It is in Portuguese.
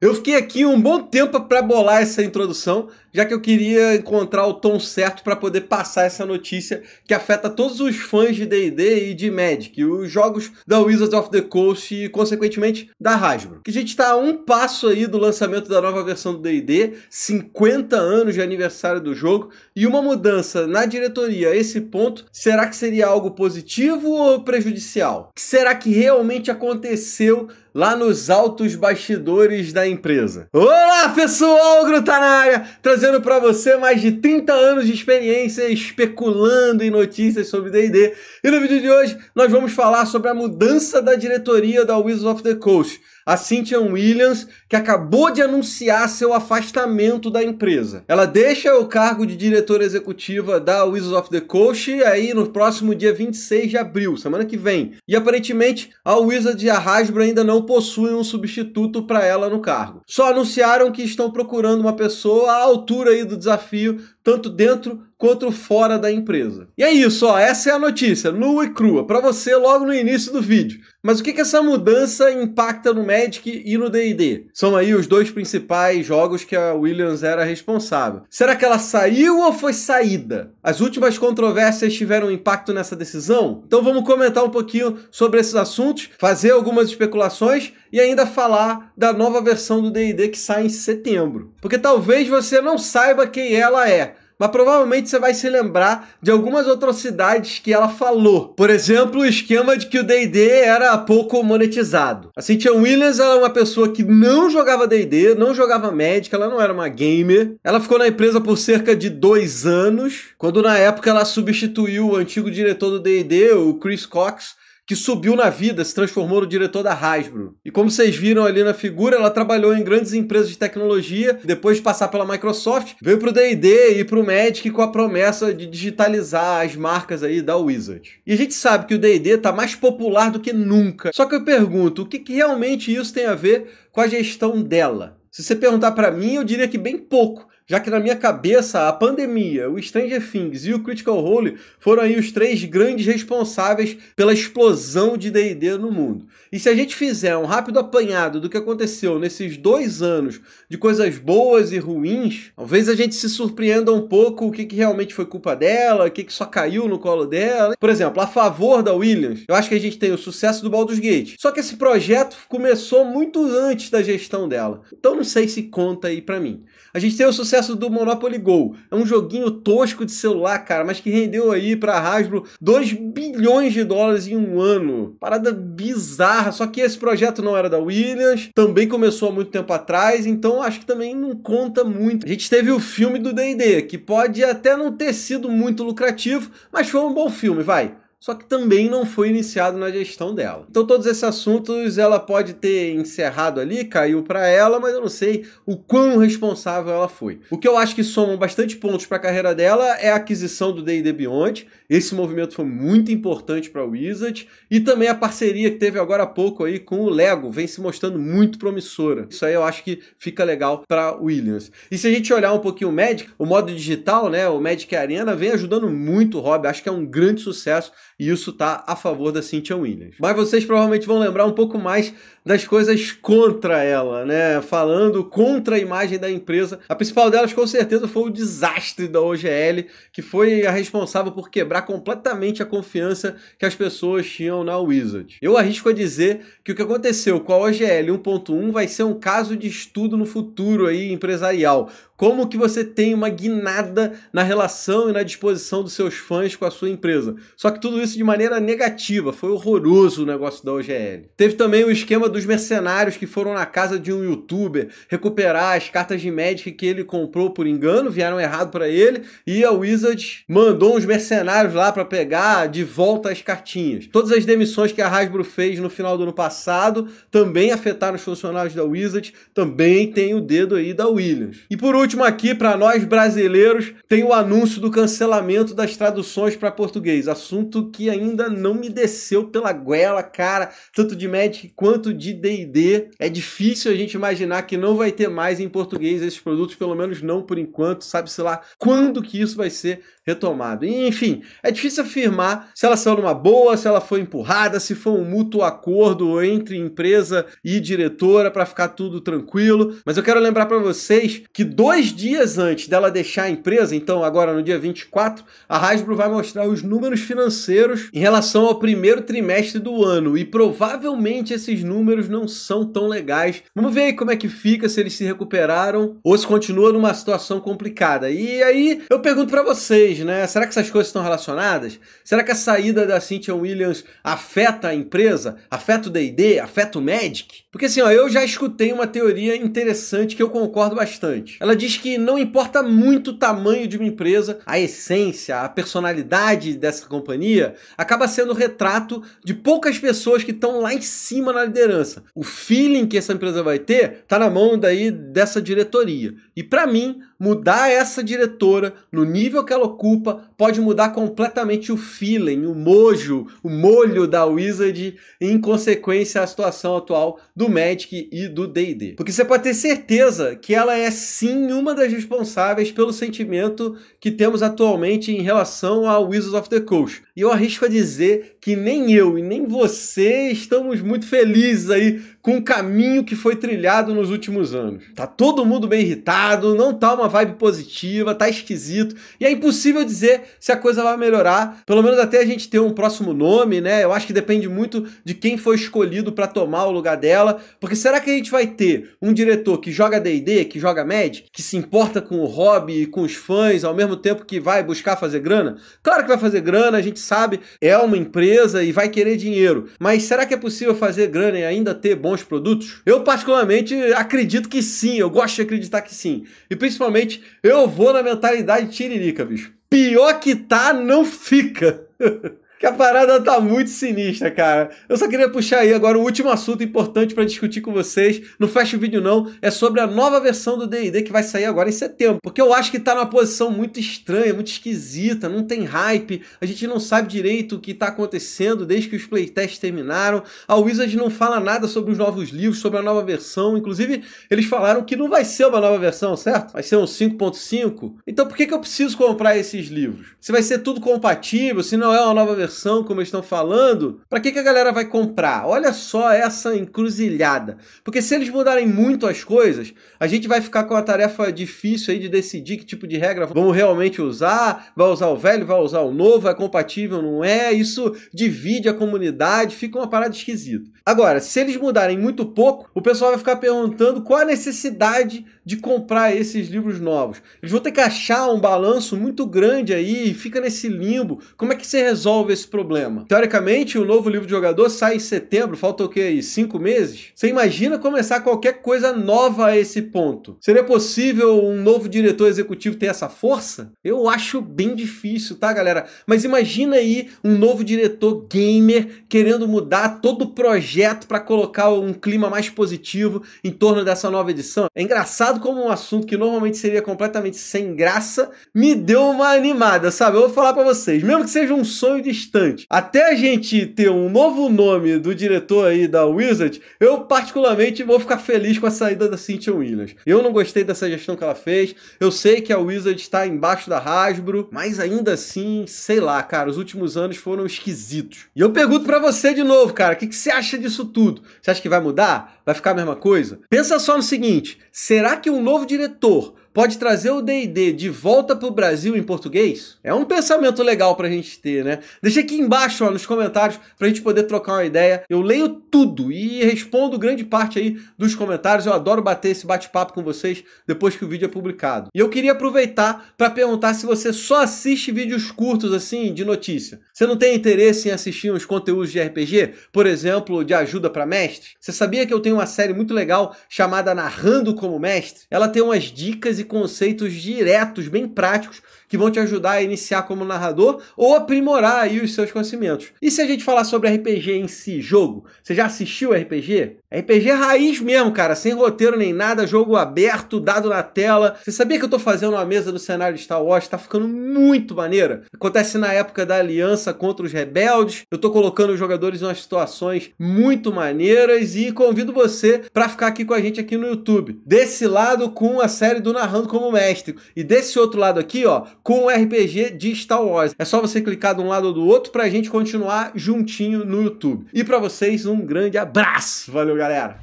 Eu fiquei aqui um bom tempo para bolar essa introdução, já que eu queria encontrar o tom certo para poder passar essa notícia que afeta todos os fãs de D&D e de Magic, os jogos da Wizards of the Coast e, consequentemente, da Hasbro. Que a gente está a um passo aí do lançamento da nova versão do D&D, 50 anos de aniversário do jogo, e uma mudança na diretoria a esse ponto, será que seria algo positivo ou prejudicial? Será que realmente aconteceu lá nos altos bastidores da empresa. Olá, pessoal, Gruta na área, trazendo para você mais de 30 anos de experiência especulando em notícias sobre D&D. E no vídeo de hoje nós vamos falar sobre a mudança da diretoria da Wizards of the Coast a Cynthia Williams, que acabou de anunciar seu afastamento da empresa. Ela deixa o cargo de diretora executiva da Wizards of the Coast aí no próximo dia 26 de abril, semana que vem. E aparentemente a Wizards e a Hasbro ainda não possuem um substituto para ela no cargo. Só anunciaram que estão procurando uma pessoa à altura aí do desafio, tanto dentro quanto fora da empresa. E é isso, ó, essa é a notícia, nua e crua, para você logo no início do vídeo. Mas o que, que essa mudança impacta no Magic e no D&D? São aí os dois principais jogos que a Williams era responsável. Será que ela saiu ou foi saída? As últimas controvérsias tiveram impacto nessa decisão? Então vamos comentar um pouquinho sobre esses assuntos, fazer algumas especulações e ainda falar da nova versão do D&D que sai em setembro. Porque talvez você não saiba quem ela é, mas provavelmente você vai se lembrar de algumas atrocidades que ela falou. Por exemplo, o esquema de que o D&D era pouco monetizado. Assim, A Cynthia Williams era uma pessoa que não jogava D&D, não jogava Magic, ela não era uma gamer. Ela ficou na empresa por cerca de dois anos, quando na época ela substituiu o antigo diretor do D&D, o Chris Cox, que subiu na vida, se transformou no diretor da Hasbro. E como vocês viram ali na figura, ela trabalhou em grandes empresas de tecnologia, depois de passar pela Microsoft, veio pro D&D e pro Magic com a promessa de digitalizar as marcas aí da Wizard. E a gente sabe que o D&D tá mais popular do que nunca. Só que eu pergunto, o que, que realmente isso tem a ver com a gestão dela? Se você perguntar para mim, eu diria que bem pouco já que na minha cabeça a pandemia, o Stranger Things e o Critical Role foram aí os três grandes responsáveis pela explosão de D&D no mundo. E se a gente fizer um rápido apanhado do que aconteceu nesses dois anos de coisas boas e ruins, talvez a gente se surpreenda um pouco o que, que realmente foi culpa dela, o que, que só caiu no colo dela. Por exemplo, a favor da Williams, eu acho que a gente tem o sucesso do Baldur's Gate. Só que esse projeto começou muito antes da gestão dela. Então não sei se conta aí para mim. A gente tem o sucesso sucesso do Monopoly Go. É um joguinho tosco de celular, cara, mas que rendeu aí para Hasbro 2 bilhões de dólares em um ano. Parada bizarra, só que esse projeto não era da Williams, também começou há muito tempo atrás, então acho que também não conta muito. A gente teve o filme do D&D, que pode até não ter sido muito lucrativo, mas foi um bom filme, vai só que também não foi iniciado na gestão dela. Então todos esses assuntos ela pode ter encerrado ali, caiu para ela, mas eu não sei o quão responsável ela foi. O que eu acho que somam bastante pontos para a carreira dela é a aquisição do D&D Beyond. Esse movimento foi muito importante para o Wizard e também a parceria que teve agora há pouco aí com o Lego, vem se mostrando muito promissora. Isso aí eu acho que fica legal para Williams. E se a gente olhar um pouquinho o Magic, o modo digital, né, o Magic Arena vem ajudando muito o Rob, acho que é um grande sucesso e isso está a favor da Cynthia Williams. Mas vocês provavelmente vão lembrar um pouco mais das coisas contra ela, né? Falando contra a imagem da empresa. A principal delas, com certeza, foi o desastre da OGL, que foi a responsável por quebrar completamente a confiança que as pessoas tinham na Wizard. Eu arrisco a dizer que o que aconteceu com a OGL 1.1 vai ser um caso de estudo no futuro aí empresarial. Como que você tem uma guinada na relação e na disposição dos seus fãs com a sua empresa. Só que tudo isso de maneira negativa, foi horroroso o negócio da OGL. Teve também o esquema do dos mercenários que foram na casa de um youtuber recuperar as cartas de Magic que ele comprou por engano, vieram errado para ele, e a Wizard mandou uns mercenários lá para pegar de volta as cartinhas. Todas as demissões que a Hasbro fez no final do ano passado também afetaram os funcionários da Wizard, também tem o dedo aí da Williams. E por último aqui, para nós brasileiros, tem o anúncio do cancelamento das traduções para português, assunto que ainda não me desceu pela goela, cara, tanto de Magic quanto de D&D, é difícil a gente imaginar que não vai ter mais em português esses produtos, pelo menos não por enquanto, sabe-se lá quando que isso vai ser retomado. enfim, é difícil afirmar se ela saiu numa boa, se ela foi empurrada, se foi um mútuo acordo entre empresa e diretora para ficar tudo tranquilo, mas eu quero lembrar para vocês que dois dias antes dela deixar a empresa, então agora no dia 24, a Hasbro vai mostrar os números financeiros em relação ao primeiro trimestre do ano e provavelmente esses números números não são tão legais. Vamos ver aí como é que fica, se eles se recuperaram ou se continua numa situação complicada. E aí eu pergunto para vocês, né? Será que essas coisas estão relacionadas? Será que a saída da Cynthia Williams afeta a empresa? Afeta o D&D? Afeta o Magic? Porque assim, ó, eu já escutei uma teoria interessante que eu concordo bastante. Ela diz que não importa muito o tamanho de uma empresa, a essência, a personalidade dessa companhia acaba sendo o retrato de poucas pessoas que estão lá em cima na liderança liderança. O feeling que essa empresa vai ter está na mão daí dessa diretoria. E para mim, mudar essa diretora no nível que ela ocupa pode mudar completamente o feeling, o mojo, o molho da Wizard e, em consequência, a situação atual do Magic e do D&D. Porque você pode ter certeza que ela é sim uma das responsáveis pelo sentimento que temos atualmente em relação a Wizards of the Coast. E eu arrisco a dizer que nem eu e nem você estamos muito felizes aí com o caminho que foi trilhado nos últimos anos. Tá todo mundo bem irritado, não tá uma vibe positiva, tá esquisito. E é impossível dizer se a coisa vai melhorar, pelo menos até a gente ter um próximo nome, né? Eu acho que depende muito de quem foi escolhido para tomar o lugar dela, porque será que a gente vai ter um diretor que joga D&D, que joga Magic, que se importa com o hobby e com os fãs ao mesmo tempo que vai buscar fazer grana? Claro que vai fazer grana, a gente sabe, é uma empresa e vai querer dinheiro. Mas será que é possível fazer grana e ainda ter bons produtos? Eu particularmente acredito que sim, eu gosto de acreditar que sim. E principalmente eu vou na mentalidade tiririca, bicho. Pior que tá, não fica. que a parada tá muito sinistra, cara. Eu só queria puxar aí agora o último assunto importante para discutir com vocês. Não fecha o vídeo não, é sobre a nova versão do D&D que vai sair agora em setembro. Porque eu acho que tá numa posição muito estranha, muito esquisita, não tem hype, a gente não sabe direito o que tá acontecendo desde que os playtests terminaram. A Wizards não fala nada sobre os novos livros, sobre a nova versão. Inclusive, eles falaram que não vai ser uma nova versão, certo? Vai ser um 5.5. Então por que, que eu preciso comprar esses livros? Se vai ser tudo compatível, se não é uma nova versão, como eles estão falando, para que, que a galera vai comprar? Olha só essa encruzilhada. Porque se eles mudarem muito as coisas, a gente vai ficar com a tarefa difícil aí de decidir que tipo de regra vamos realmente usar, vai usar o velho, vai usar o novo, é compatível, não é? Isso divide a comunidade, fica uma parada esquisita. Agora, se eles mudarem muito pouco, o pessoal vai ficar perguntando qual a necessidade de comprar esses livros novos. Eles vão ter que achar um balanço muito grande aí, fica nesse limbo. Como é que você resolve esse problema. Teoricamente, o novo livro de jogador sai em setembro, falta o que aí? Cinco meses? Você imagina começar qualquer coisa nova a esse ponto? Seria possível um novo diretor executivo ter essa força? Eu acho bem difícil, tá, galera? Mas imagina aí um novo diretor gamer querendo mudar todo o projeto para colocar um clima mais positivo em torno dessa nova edição. É engraçado como um assunto que normalmente seria completamente sem graça me deu uma animada, sabe? Eu vou falar para vocês, mesmo que seja um sonho de distante. Até a gente ter um novo nome do diretor aí da Wizard, eu particularmente vou ficar feliz com a saída da Cynthia Williams. Eu não gostei dessa gestão que ela fez. Eu sei que a Wizard está embaixo da Hasbro, mas ainda assim, sei lá, cara, os últimos anos foram esquisitos. E eu pergunto para você de novo, cara, o que, que você acha disso tudo? Você acha que vai mudar? Vai ficar a mesma coisa? Pensa só no seguinte: será que um novo diretor pode trazer o D&D de volta para o Brasil em português? É um pensamento legal para a gente ter, né? Deixa aqui embaixo, ó, nos comentários, para a gente poder trocar uma ideia. Eu leio tudo e respondo grande parte aí dos comentários. Eu adoro bater esse bate-papo com vocês depois que o vídeo é publicado. E eu queria aproveitar para perguntar se você só assiste vídeos curtos, assim, de notícia. Você não tem interesse em assistir uns conteúdos de RPG? Por exemplo, de ajuda para mestre. Você sabia que eu tenho uma série muito legal chamada Narrando como Mestre? Ela tem umas dicas ideias e conceitos diretos, bem práticos, que vão te ajudar a iniciar como narrador ou aprimorar aí os seus conhecimentos. E se a gente falar sobre RPG em si, jogo? Você já assistiu RPG? RPG é raiz mesmo, cara, sem roteiro nem nada, jogo aberto, dado na tela. Você sabia que eu tô fazendo uma mesa do cenário de Star Wars? Tá ficando muito maneira. Acontece na época da aliança contra os rebeldes. Eu tô colocando os jogadores em umas situações muito maneiras e convido você para ficar aqui com a gente aqui no YouTube. Desse lado com a série do Narrando como Mestre e desse outro lado aqui, ó, com o RPG de Star Wars. É só você clicar de um lado ou do outro para a gente continuar juntinho no YouTube. E para vocês, um grande abraço. Valeu, galera!